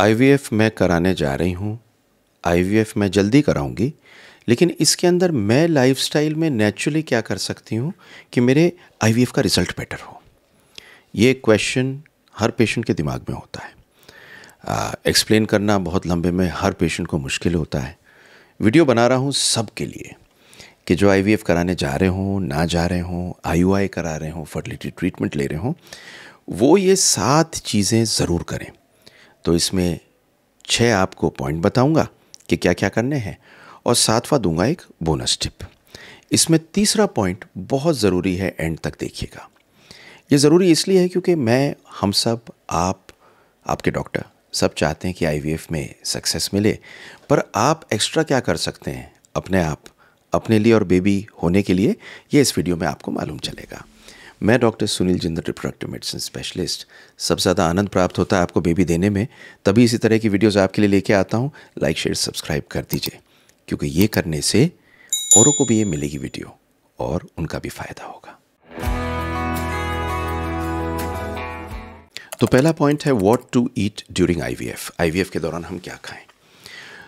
IVF मैं कराने जा रही हूँ आईवीएफ मैं जल्दी कराऊंगी लेकिन इसके अंदर मैं लाइफस्टाइल में नेचुरली क्या कर सकती हूँ कि मेरे आईवीएफ का रिज़ल्ट बेटर हो ये क्वेश्चन हर पेशेंट के दिमाग में होता है एक्सप्लेन करना बहुत लंबे में हर पेशेंट को मुश्किल होता है वीडियो बना रहा हूँ सब के लिए कि जो आई कराने जा रहे हों ना जा रहे हों आई करा रहे हों फर्टिलिटी ट्रीटमेंट ले रहे हों वो ये सात चीज़ें ज़रूर करें तो इसमें छः आपको पॉइंट बताऊंगा कि क्या क्या करने हैं और सातवां दूंगा एक बोनस टिप इसमें तीसरा पॉइंट बहुत ज़रूरी है एंड तक देखिएगा ये ज़रूरी इसलिए है क्योंकि मैं हम सब आप आपके डॉक्टर सब चाहते हैं कि आईवीएफ में सक्सेस मिले पर आप एक्स्ट्रा क्या कर सकते हैं अपने आप अपने लिए और बेबी होने के लिए ये इस वीडियो में आपको मालूम चलेगा मैं doctor Sunil Jindar reproductive medicine specialist सबसे ज़्यादा आनंद प्राप्त होता है आपको बेबी देने में तभी इसी तरह की वीडियोस आपके लिए लेके आता हूँ लाइक शेयर सब्सक्राइब कर दीजिए क्योंकि ये करने से औरों को भी ये मिलेगी वीडियो और उनका भी फ़ायदा होगा तो पहला पॉइंट है what to eat during IVF IVF के दौरान हम क्या खाएं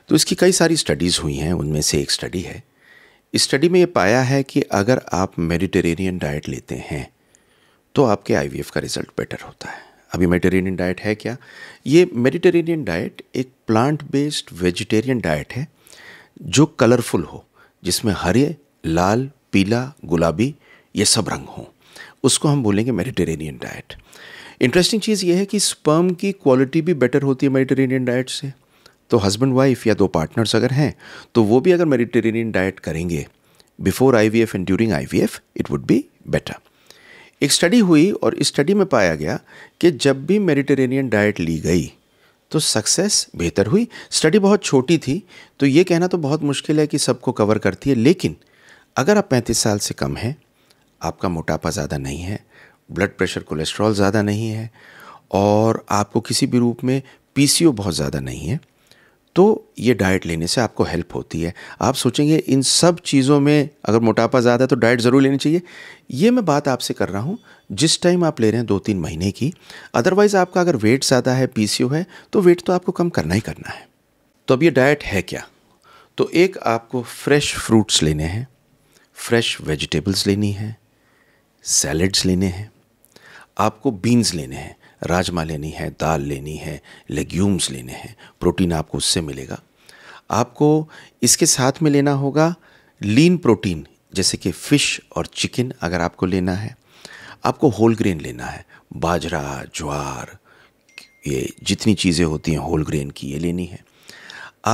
तो इसकी कई सारी स्टडीज़ हुई हैं उनमें से एक स्टडी है स्टडी में ये पाया है कि अगर आप मेडिटेरेनियन डाइट लेते हैं तो आपके आई का रिजल्ट बेटर होता है अभी मेडिटेरेनियन डाइट है क्या ये मेडिटेरेनियन डाइट एक प्लांट बेस्ड वेजिटेरियन डाइट है जो कलरफुल हो जिसमें हरे लाल पीला गुलाबी ये सब रंग हों उसको हम बोलेंगे मेडिटेरेनियन डाइट इंटरेस्टिंग चीज़ ये है कि स्पर्म की क्वालिटी भी बेटर होती है मेडिटेरेनियन डाइट से तो हस्बैंड वाइफ या दो पार्टनर्स अगर हैं तो वो भी अगर मेडिटेरेनियन डाइट करेंगे before I V F and during I V F it would be better एक स्टडी हुई और इस स्टडी में पाया गया कि जब भी मेडिटेरेनियन डाइट ली गई तो सक्सेस बेहतर हुई स्टडी बहुत छोटी थी तो ये कहना तो बहुत मुश्किल है कि सबको कवर करती है लेकिन अगर आप पैंतीस साल से कम हैं आपका मोटापा ज़्यादा नहीं है ब्लड प्रेशर कोलेस्ट्रॉल ज़्यादा नहीं है और आपको किसी भी रूप में पीसीओ बहुत ज़्यादा नहीं है तो ये डाइट लेने से आपको हेल्प होती है आप सोचेंगे इन सब चीज़ों में अगर मोटापा ज़्यादा है तो डाइट ज़रूर लेनी चाहिए ये मैं बात आपसे कर रहा हूँ जिस टाइम आप ले रहे हैं दो तीन महीने की अदरवाइज़ आपका अगर वेट ज़्यादा है पी है तो वेट तो आपको कम करना ही करना है तो अब ये डाइट है क्या तो एक आपको फ्रेश फ्रूट्स लेने हैं फ्रेश वेजिटेबल्स लेनी है सैलड्स लेने हैं आपको बीन्स लेने हैं राजमा लेनी है दाल लेनी है लेग्यूम्स लेने हैं प्रोटीन आपको उससे मिलेगा आपको इसके साथ में लेना होगा लीन प्रोटीन जैसे कि फ़िश और चिकन अगर आपको लेना है आपको होल ग्रेन लेना है बाजरा ज्वार ये जितनी चीज़ें होती हैं होल ग्रेन की ये लेनी है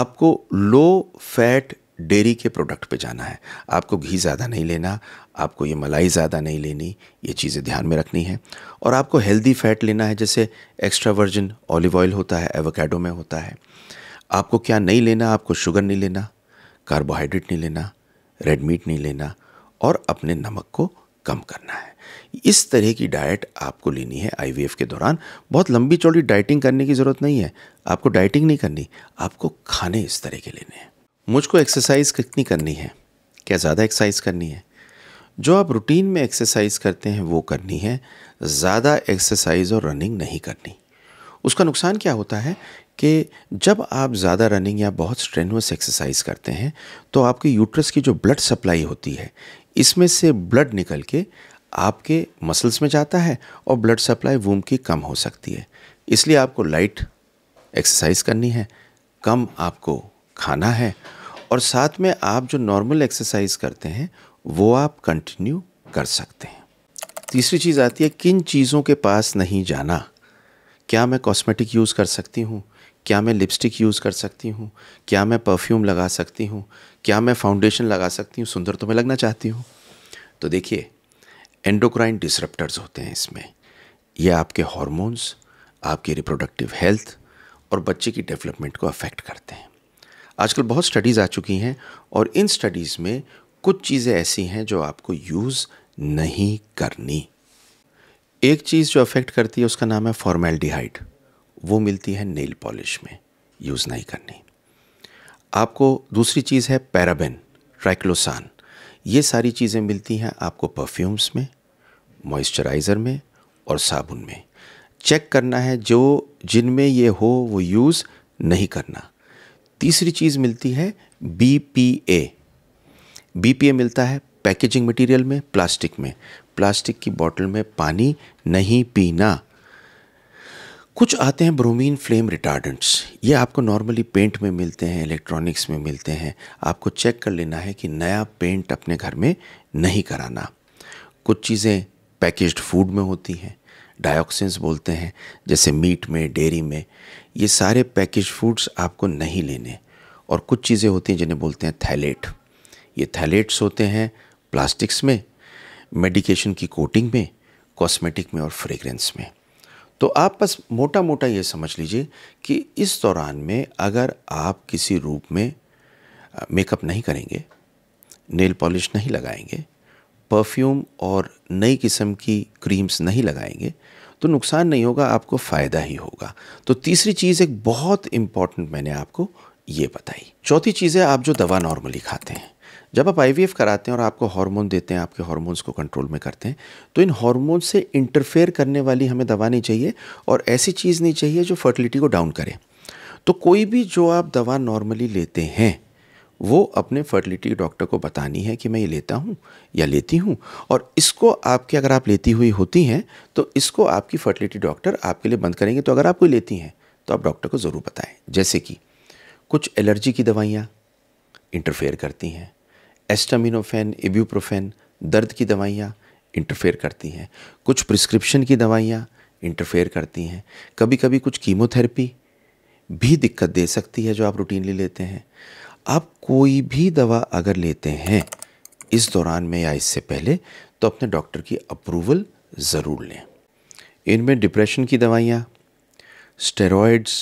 आपको लो फैट डेयरी के प्रोडक्ट पे जाना है आपको घी ज़्यादा नहीं लेना आपको ये मलाई ज़्यादा नहीं लेनी ये चीज़ें ध्यान में रखनी है और आपको हेल्दी फैट लेना है जैसे एक्स्ट्रा वर्जिन ऑलिव ऑयल होता है एवोकेडो में होता है आपको क्या नहीं लेना आपको शुगर नहीं लेना कार्बोहाइड्रेट नहीं लेना रेड मीट नहीं लेना और अपने नमक को कम करना है इस तरह की डाइट आपको लेनी है आई के दौरान बहुत लंबी चौड़ी डाइटिंग करने की ज़रूरत नहीं है आपको डाइटिंग नहीं करनी आपको खाने इस तरह के लेने हैं मुझको एक्सरसाइज कितनी करनी है क्या ज़्यादा एक्सरसाइज करनी है जो आप रूटीन में एक्सरसाइज करते हैं वो करनी है ज़्यादा एक्सरसाइज और रनिंग नहीं करनी उसका नुकसान क्या होता है कि जब आप ज़्यादा रनिंग या बहुत स्ट्रेनुअस एक्सरसाइज करते हैं तो आपके यूट्रस की जो ब्लड सप्लाई होती है इसमें से ब्लड निकल के आपके मसल्स में जाता है और ब्लड सप्लाई वूम की कम हो सकती है इसलिए आपको लाइट एक्सरसाइज करनी है कम आपको खाना है और साथ में आप जो नॉर्मल एक्सरसाइज करते हैं वो आप कंटिन्यू कर सकते हैं तीसरी चीज़ आती है किन चीज़ों के पास नहीं जाना क्या मैं कॉस्मेटिक यूज़ कर सकती हूँ क्या मैं लिपस्टिक यूज़ कर सकती हूँ क्या मैं परफ्यूम लगा सकती हूँ क्या मैं फाउंडेशन लगा सकती हूँ सुंदर तो मैं लगना चाहती हूँ तो देखिए एंडोक्राइन डिसरप्टर्स होते हैं इसमें ये आपके हॉर्मोन्स आपकी रिप्रोडक्टिव हेल्थ और बच्चे की डेवलपमेंट को अफेक्ट करते हैं आजकल बहुत स्टडीज़ आ चुकी हैं और इन स्टडीज़ में कुछ चीज़ें ऐसी हैं जो आपको यूज़ नहीं करनी एक चीज़ जो अफेक्ट करती है उसका नाम है फॉर्मेल्डिहाइड वो मिलती है नेल पॉलिश में यूज़ नहीं करनी आपको दूसरी चीज़ है पैराबेन ट्राइक्लोसान ये सारी चीज़ें मिलती हैं आपको परफ्यूम्स में मॉइस्चराइज़र में और साबुन में चेक करना है जो जिनमें ये हो वो यूज़ नहीं करना तीसरी चीज़ मिलती है B P A B P A मिलता है पैकेजिंग मटेरियल में प्लास्टिक में प्लास्टिक की बोतल में पानी नहीं पीना कुछ आते हैं ब्रोमीन फ्लेम रिटार्डेंट्स ये आपको नॉर्मली पेंट में मिलते हैं इलेक्ट्रॉनिक्स में मिलते हैं आपको चेक कर लेना है कि नया पेंट अपने घर में नहीं कराना कुछ चीज़ें पैकेज्ड फूड में होती हैं डायऑक्सिन बोलते हैं जैसे मीट में डेयरी में ये सारे पैकेज फूड्स आपको नहीं लेने और कुछ चीज़ें होती हैं जिन्हें बोलते हैं थैलेट ये थैलेट्स होते हैं प्लास्टिक्स में मेडिकेशन की कोटिंग में कॉस्मेटिक में और फ्रेगरेंस में तो आप बस मोटा मोटा ये समझ लीजिए कि इस दौरान में अगर आप किसी रूप में मेकअप नहीं करेंगे नेल पॉलिश नहीं लगाएंगे परफ्यूम और नई किस्म की क्रीम्स नहीं लगाएंगे तो नुकसान नहीं होगा आपको फ़ायदा ही होगा तो तीसरी चीज़ एक बहुत इम्पॉर्टेंट मैंने आपको ये बताई चौथी चीज़ है आप जो दवा नॉर्मली खाते हैं जब आप आई कराते हैं और आपको हार्मोन देते हैं आपके हार्मोन्स को कंट्रोल में करते हैं तो इन हार्मोन से इंटरफेयर करने वाली हमें दवा नहीं चाहिए और ऐसी चीज़ नहीं चाहिए जो फर्टिलिटी को डाउन करे तो कोई भी जो आप दवा नॉर्मली लेते हैं वो अपने फर्टिलिटी डॉक्टर को बतानी है कि मैं ये लेता हूँ या लेती हूँ और इसको आपके अगर आप लेती हुई होती हैं तो इसको आपकी फर्टिलिटी डॉक्टर आपके लिए बंद करेंगे तो अगर आप कोई लेती हैं तो आप डॉक्टर को ज़रूर बताएं जैसे कि कुछ एलर्जी की दवाइयाँ इंटरफेयर करती हैं एस्टामिनोफेन एब्यूप्रोफेन दर्द की दवाइयाँ इंटरफेयर करती हैं कुछ प्रिस्क्रिप्शन की दवाइयाँ इंटरफेयर करती हैं कभी कभी कुछ कीमोथेरेपी भी दिक्कत दे सकती है जो आप रूटीनली लेते हैं आप कोई भी दवा अगर लेते हैं इस दौरान में या इससे पहले तो अपने डॉक्टर की अप्रूवल ज़रूर लें इनमें डिप्रेशन की दवाइयाँ स्टेरॉइड्स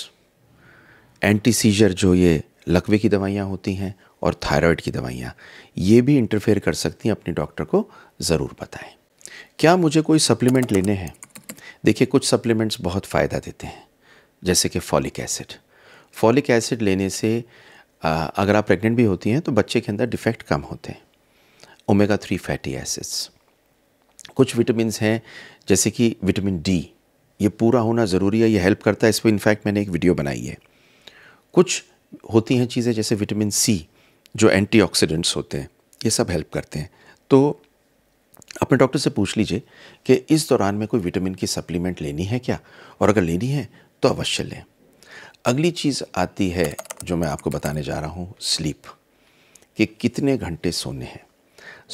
एंटीसीजर जो ये लकवे की दवाइयाँ होती हैं और थायराइड की दवाइयाँ ये भी इंटरफेयर कर सकती हैं अपने डॉक्टर को ज़रूर बताएं क्या मुझे कोई सप्लीमेंट लेने हैं देखिए कुछ सप्लीमेंट्स बहुत फ़ायदा देते हैं जैसे कि फॉलिक एसिड फॉलिक एसिड लेने से अगर आप प्रेग्नेंट भी होती हैं तो बच्चे के अंदर डिफेक्ट कम होते हैं ओमेगा थ्री फैटी एसिड्स कुछ विटामिन हैं जैसे कि विटामिन डी ये पूरा होना ज़रूरी है ये हेल्प करता है इस पर इनफैक्ट मैंने एक वीडियो बनाई है कुछ होती हैं चीज़ें जैसे विटामिन सी जो एंटीऑक्सीडेंट्स होते हैं ये सब हेल्प करते हैं तो अपने डॉक्टर से पूछ लीजिए कि इस दौरान में कोई विटामिन की सप्लीमेंट लेनी है क्या और अगर लेनी है तो अवश्य लें अगली चीज़ आती है जो मैं आपको बताने जा रहा हूँ स्लीप कि कितने घंटे सोने हैं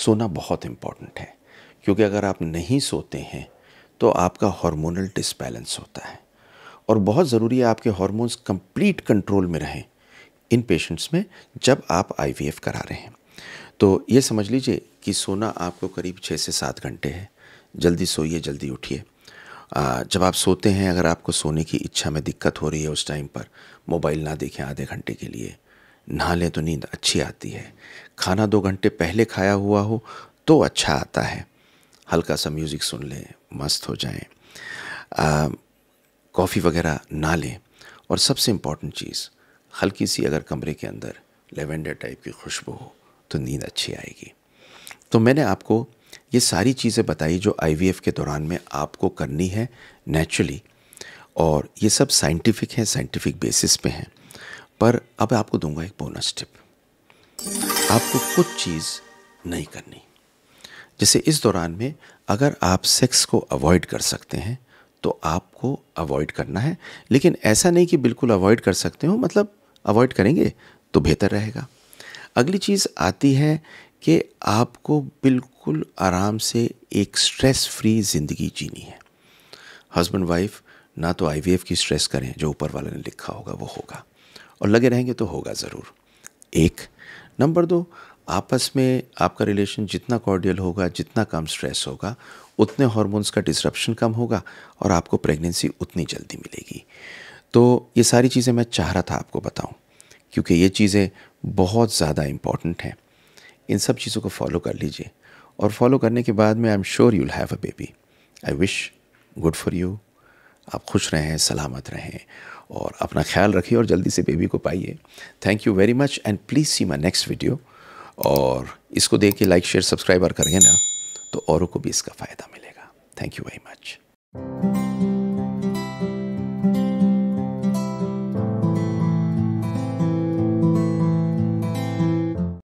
सोना बहुत इम्पॉर्टेंट है क्योंकि अगर आप नहीं सोते हैं तो आपका हार्मोनल डिसबैलेंस होता है और बहुत ज़रूरी है आपके हार्मोन्स कंप्लीट कंट्रोल में रहें इन पेशेंट्स में जब आप आईवीएफ करा रहे हैं तो ये समझ लीजिए कि सोना आपको करीब छः से सात घंटे है जल्दी सोइए जल्दी उठिए जब आप सोते हैं अगर आपको सोने की इच्छा में दिक्कत हो रही है उस टाइम पर मोबाइल ना देखें आधे घंटे के लिए नहा लें तो नींद अच्छी आती है खाना दो घंटे पहले खाया हुआ हो तो अच्छा आता है हल्का सा म्यूज़िक सुन लें मस्त हो जाएं कॉफ़ी वगैरह ना लें और सबसे इम्पॉर्टेंट चीज़ हल्की सी अगर कमरे के अंदर लेवेंडर टाइप की खुशबू हो तो नींद अच्छी आएगी तो मैंने आपको ये सारी चीज़ें बताई जो आई के दौरान में आपको करनी है नेचुरली और ये सब साइंटिफिक हैं साइंटिफिक बेसिस पे हैं पर अब आपको दूंगा एक बोनस टिप आपको कुछ चीज़ नहीं करनी जैसे इस दौरान में अगर आप सेक्स को अवॉइड कर सकते हैं तो आपको अवॉइड करना है लेकिन ऐसा नहीं कि बिल्कुल अवॉइड कर सकते हो मतलब अवॉइड करेंगे तो बेहतर रहेगा अगली चीज़ आती है कि आपको बिल्कुल आराम से एक स्ट्रेस फ्री ज़िंदगी जीनी है हस्बैंड वाइफ ना तो आईवीएफ की स्ट्रेस करें जो ऊपर वाले ने लिखा होगा वो होगा और लगे रहेंगे तो होगा ज़रूर एक नंबर दो आपस में आपका रिलेशन जितना कॉर्डियल होगा जितना कम स्ट्रेस होगा उतने हॉर्मोन्स का डिसरप्शन कम होगा और आपको प्रेगनेंसी उतनी जल्दी मिलेगी तो ये सारी चीज़ें मैं चाह रहा था आपको बताऊं क्योंकि ये चीज़ें बहुत ज़्यादा इम्पॉर्टेंट हैं इन सब चीज़ों को फॉलो कर लीजिए और फॉलो करने के बाद में I am sure you'll have a baby I wish good for you आप खुश रहें सलामत रहें और अपना ख्याल रखिए और जल्दी से बेबी को पाइए thank you very much and please see my next video और इसको देख के लाइक शेयर सब्सक्राइब और करें ना तो औरों को भी इसका फ़ायदा मिलेगा थैंक यू वेरी मच